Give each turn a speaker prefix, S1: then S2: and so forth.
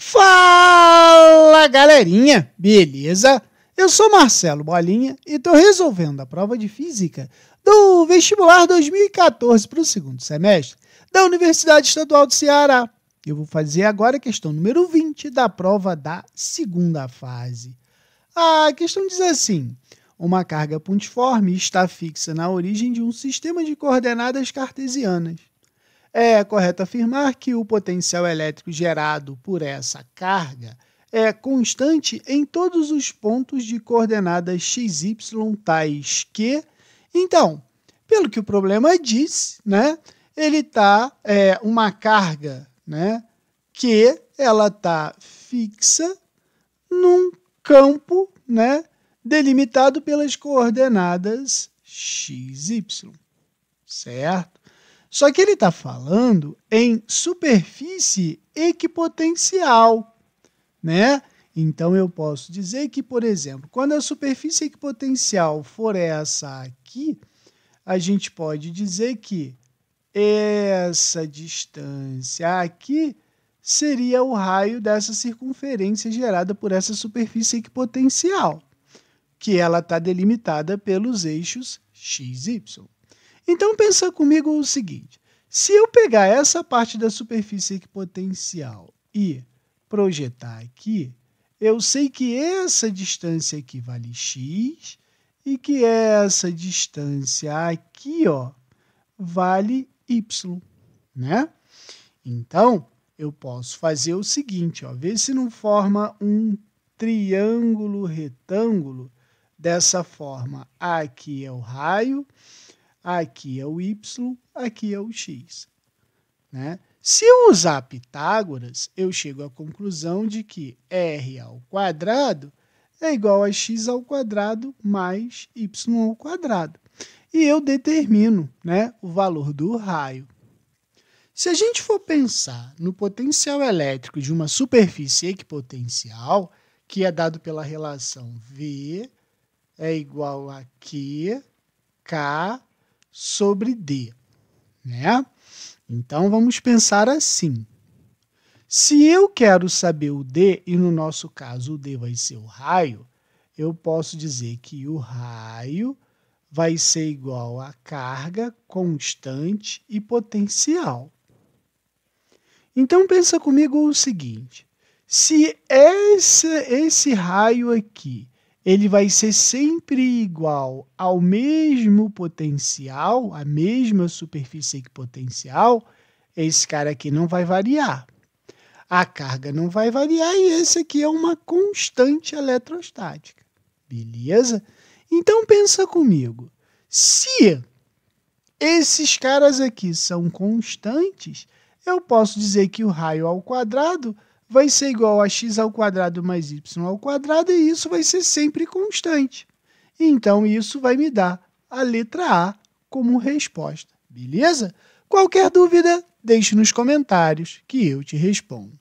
S1: Fala galerinha, beleza? Eu sou Marcelo Bolinha e estou resolvendo a prova de física do vestibular 2014 para o segundo semestre da Universidade Estadual do Ceará. Eu vou fazer agora a questão número 20 da prova da segunda fase. A questão diz assim: uma carga pontiforme está fixa na origem de um sistema de coordenadas cartesianas. É correto afirmar que o potencial elétrico gerado por essa carga é constante em todos os pontos de coordenadas x, y, tais que. Então, pelo que o problema diz, né, ele está é, uma carga né, que ela está fixa num campo né, delimitado pelas coordenadas x, y, certo? Só que ele está falando em superfície equipotencial, né? Então eu posso dizer que, por exemplo, quando a superfície equipotencial for essa aqui, a gente pode dizer que essa distância aqui seria o raio dessa circunferência gerada por essa superfície equipotencial, que ela está delimitada pelos eixos x e y. Então pensa comigo o seguinte: se eu pegar essa parte da superfície equipotencial e projetar aqui, eu sei que essa distância aqui vale x e que essa distância aqui, ó, vale y, né? Então, eu posso fazer o seguinte, ó, ver se não forma um triângulo retângulo dessa forma. Aqui é o raio, aqui é o y, aqui é o x. Né? Se eu usar Pitágoras, eu chego à conclusão de que r ao quadrado é igual a x ao quadrado mais y ao quadrado. E eu determino né, o valor do raio. Se a gente for pensar no potencial elétrico de uma superfície equipotencial, que é dado pela relação V é igual a Q, K sobre D, né? Então vamos pensar assim. Se eu quero saber o D, e no nosso caso o D vai ser o raio, eu posso dizer que o raio vai ser igual a carga constante e potencial. Então pensa comigo o seguinte: se esse, esse raio aqui ele vai ser sempre igual ao mesmo potencial, a mesma superfície que potencial, esse cara aqui não vai variar. A carga não vai variar e esse aqui é uma constante eletrostática. Beleza? Então pensa comigo. Se esses caras aqui são constantes, eu posso dizer que o raio ao quadrado vai ser igual a x ao quadrado mais y ao quadrado e isso vai ser sempre constante. Então isso vai me dar a letra A como resposta. Beleza? Qualquer dúvida, deixe nos comentários que eu te respondo.